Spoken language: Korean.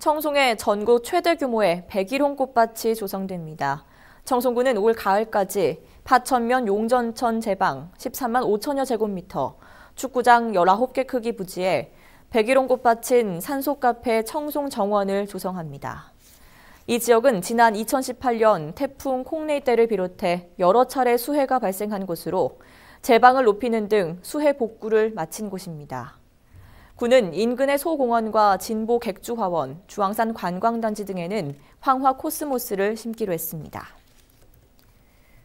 청송에 전국 최대 규모의 101홍 꽃밭이 조성됩니다. 청송군은올 가을까지 파천면 용전천 제방 13만 5천여 제곱미터, 축구장 19개 크기 부지에 101홍 꽃밭인 산소카페 청송 정원을 조성합니다. 이 지역은 지난 2018년 태풍 콩레이 때를 비롯해 여러 차례 수해가 발생한 곳으로 제방을 높이는 등 수해 복구를 마친 곳입니다. 군은 인근의 소공원과 진보 객주화원, 주황산 관광단지 등에는 황화 코스모스를 심기로 했습니다.